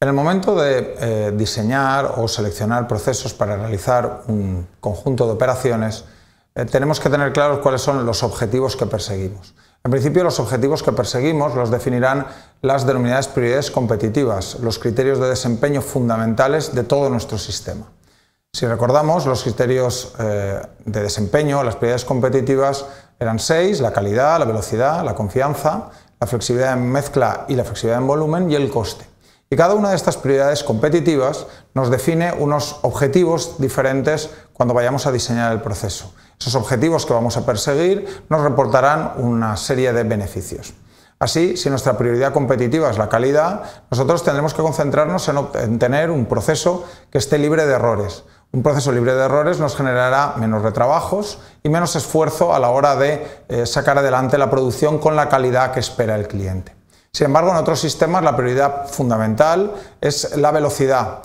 En el momento de eh, diseñar o seleccionar procesos para realizar un conjunto de operaciones, eh, tenemos que tener claros cuáles son los objetivos que perseguimos. En principio, los objetivos que perseguimos los definirán las denominadas prioridades competitivas, los criterios de desempeño fundamentales de todo nuestro sistema. Si recordamos, los criterios eh, de desempeño, las prioridades competitivas eran seis, la calidad, la velocidad, la confianza, la flexibilidad en mezcla y la flexibilidad en volumen y el coste. Y cada una de estas prioridades competitivas nos define unos objetivos diferentes cuando vayamos a diseñar el proceso. Esos objetivos que vamos a perseguir nos reportarán una serie de beneficios. Así, si nuestra prioridad competitiva es la calidad, nosotros tendremos que concentrarnos en, tener un proceso que esté libre de errores. Un proceso libre de errores nos generará menos retrabajos y menos esfuerzo a la hora de eh, sacar adelante la producción con la calidad que espera el cliente. Sin embargo, en otros sistemas la prioridad fundamental es la velocidad.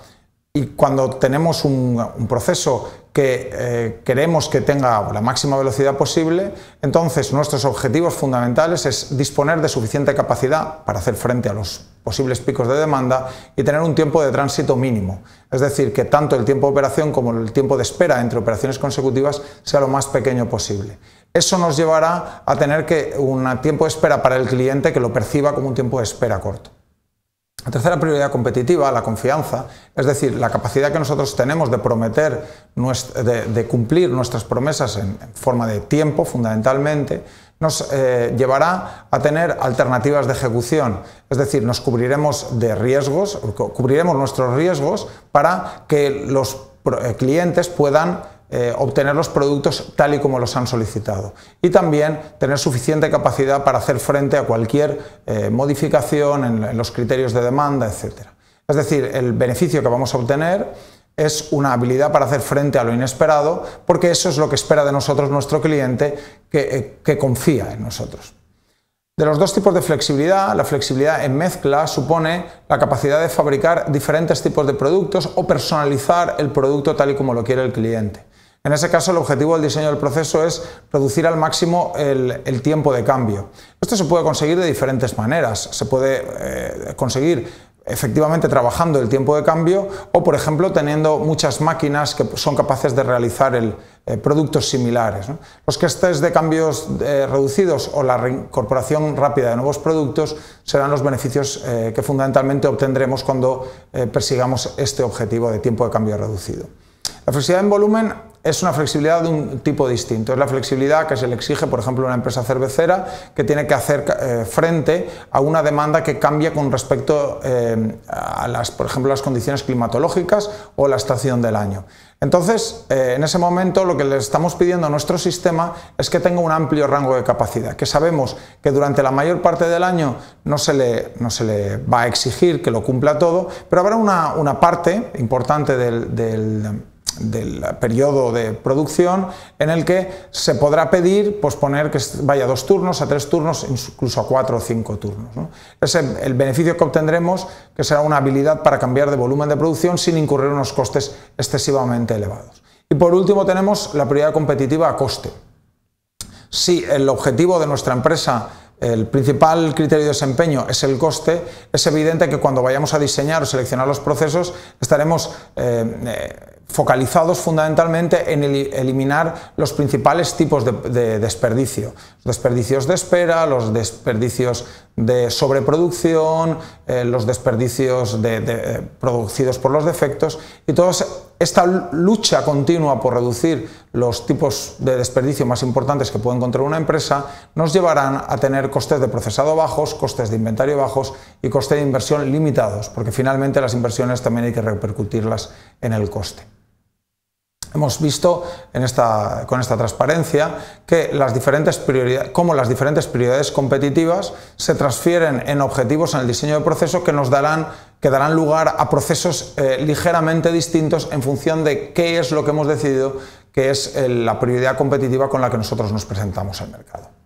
Y cuando tenemos un, proceso que eh, queremos que tenga la máxima velocidad posible, entonces nuestros objetivos fundamentales es disponer de suficiente capacidad para hacer frente a los posibles picos de demanda y tener un tiempo de tránsito mínimo. Es decir, que tanto el tiempo de operación como el tiempo de espera entre operaciones consecutivas sea lo más pequeño posible. Eso nos llevará a tener que un tiempo de espera para el cliente que lo perciba como un tiempo de espera corto. La tercera prioridad competitiva, la confianza, es decir, la capacidad que nosotros tenemos de prometer, de, cumplir nuestras promesas en, forma de tiempo fundamentalmente, nos eh, llevará a tener alternativas de ejecución, es decir, nos cubriremos de riesgos, cubriremos nuestros riesgos para que los eh, clientes puedan eh, obtener los productos tal y como los han solicitado y también tener suficiente capacidad para hacer frente a cualquier eh, modificación en, los criterios de demanda, etc. Es decir, el beneficio que vamos a obtener es una habilidad para hacer frente a lo inesperado porque eso es lo que espera de nosotros nuestro cliente eh, que confía en nosotros. De los dos tipos de flexibilidad, la flexibilidad en mezcla supone la capacidad de fabricar diferentes tipos de productos o personalizar el producto tal y como lo quiere el cliente. En ese caso, el objetivo del diseño del proceso es reducir al máximo el, tiempo de cambio. Esto se puede conseguir de diferentes maneras. Se puede eh, conseguir efectivamente trabajando el tiempo de cambio o, por ejemplo, teniendo muchas máquinas que son capaces de realizar el, eh, productos similares. ¿no? Los costes de cambios eh, reducidos o la reincorporación rápida de nuevos productos serán los beneficios que fundamentalmente obtendremos cuando persigamos este objetivo de tiempo de cambio reducido. La flexibilidad en volumen es una flexibilidad de un tipo distinto. Es la flexibilidad que se le exige, por ejemplo, a una empresa cervecera que tiene que hacer eh, frente a una demanda que cambia con respecto eh, a las, por ejemplo, las condiciones climatológicas o la estación del año. Entonces, eh, en ese momento lo que le estamos pidiendo a nuestro sistema es que tenga un amplio rango de capacidad, que sabemos que durante la mayor parte del año no se le, no se le va a exigir que lo cumpla todo, pero habrá una, parte importante del del periodo de producción en el que se podrá pedir posponer pues, que vaya a dos turnos, a tres turnos, incluso a cuatro o cinco turnos. Es el beneficio que obtendremos, que será una habilidad para cambiar de volumen de producción sin incurrir unos costes excesivamente elevados. Y por último tenemos la prioridad competitiva a coste. Si el objetivo de nuestra empresa el principal criterio de desempeño es el coste, es evidente que cuando vayamos a diseñar o seleccionar los procesos estaremos eh, eh, focalizados fundamentalmente en eliminar los principales tipos de, desperdicio. Los desperdicios de espera, los desperdicios de sobreproducción, eh, los desperdicios eh, producidos por los defectos y toda esta lucha continua por reducir los tipos de desperdicio más importantes que puede encontrar una empresa nos llevarán a tener costes de procesado bajos, costes de inventario bajos y costes de inversión limitados, porque finalmente las inversiones también hay que repercutirlas en el coste. Hemos visto en esta, con esta transparencia que las diferentes cómo las diferentes prioridades competitivas se transfieren en objetivos en el diseño de proceso que nos darán, que darán lugar a procesos eh, ligeramente distintos en función de qué es lo que hemos decidido que es eh, la prioridad competitiva con la que nosotros nos presentamos al mercado.